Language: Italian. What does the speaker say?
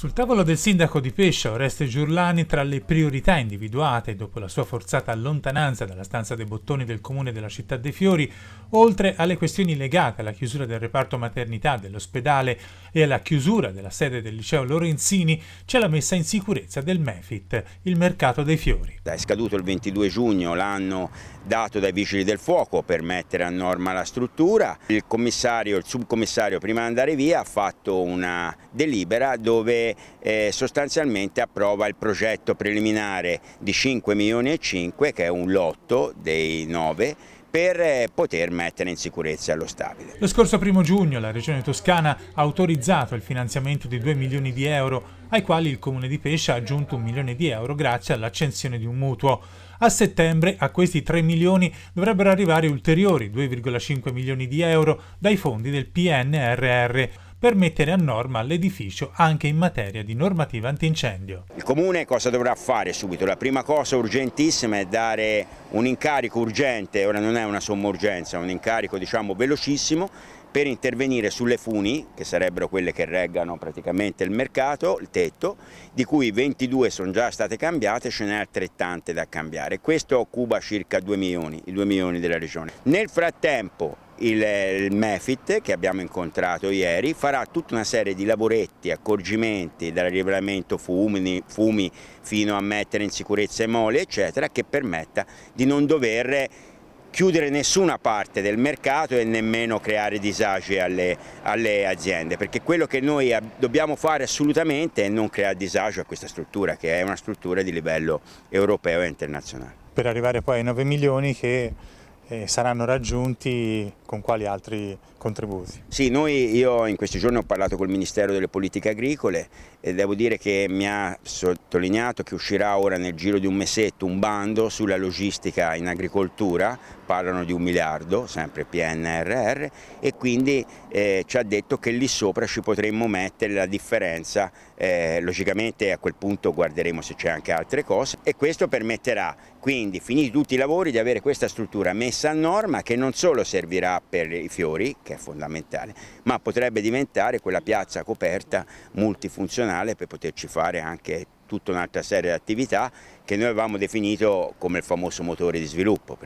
Sul tavolo del sindaco di Pescia, Oreste Giurlani, tra le priorità individuate dopo la sua forzata allontananza dalla stanza dei bottoni del comune della città dei Fiori, oltre alle questioni legate alla chiusura del reparto maternità dell'ospedale e alla chiusura della sede del liceo Lorenzini, c'è la messa in sicurezza del MEFIT, il mercato dei fiori. È scaduto il 22 giugno l'anno dato dai vigili del fuoco per mettere a norma la struttura. Il commissario, il subcommissario prima di andare via ha fatto una delibera dove eh, sostanzialmente approva il progetto preliminare di 5 milioni e 5 che è un lotto dei 9 per eh, poter mettere in sicurezza lo stabile. Lo scorso primo giugno la Regione Toscana ha autorizzato il finanziamento di 2 milioni di euro, ai quali il Comune di Pescia ha aggiunto 1 milione di euro grazie all'accensione di un mutuo. A settembre a questi 3 milioni dovrebbero arrivare ulteriori 2,5 milioni di euro dai fondi del PNRR per mettere a norma l'edificio anche in materia di normativa antincendio. Il Comune cosa dovrà fare subito? La prima cosa urgentissima è dare un incarico urgente, ora non è una somma urgenza, è un incarico diciamo velocissimo per intervenire sulle funi, che sarebbero quelle che reggano praticamente il mercato, il tetto, di cui 22 sono già state cambiate, ce n'è altrettante da cambiare. Questo occupa circa 2 milioni, i 2 milioni della regione. Nel frattempo il, il MEFIT che abbiamo incontrato ieri farà tutta una serie di lavoretti, accorgimenti dal rivelamento fumi, fumi fino a mettere in sicurezza i moli eccetera che permetta di non dover chiudere nessuna parte del mercato e nemmeno creare disagi alle, alle aziende, perché quello che noi dobbiamo fare assolutamente è non creare disagio a questa struttura, che è una struttura di livello europeo e internazionale. Per arrivare poi ai 9 milioni che eh, saranno raggiunti con quali altri contributi? Sì, noi, io in questi giorni ho parlato col Ministero delle Politiche Agricole e devo dire che mi ha sottolineato che uscirà ora nel giro di un mesetto un bando sulla logistica in agricoltura, parlano di un miliardo, sempre PNRR, e quindi eh, ci ha detto che lì sopra ci potremmo mettere la differenza, eh, logicamente a quel punto guarderemo se c'è anche altre cose e questo permetterà quindi finiti tutti i lavori di avere questa struttura messa messa a norma che non solo servirà per i fiori, che è fondamentale, ma potrebbe diventare quella piazza coperta multifunzionale per poterci fare anche tutta un'altra serie di attività che noi avevamo definito come il famoso motore di sviluppo.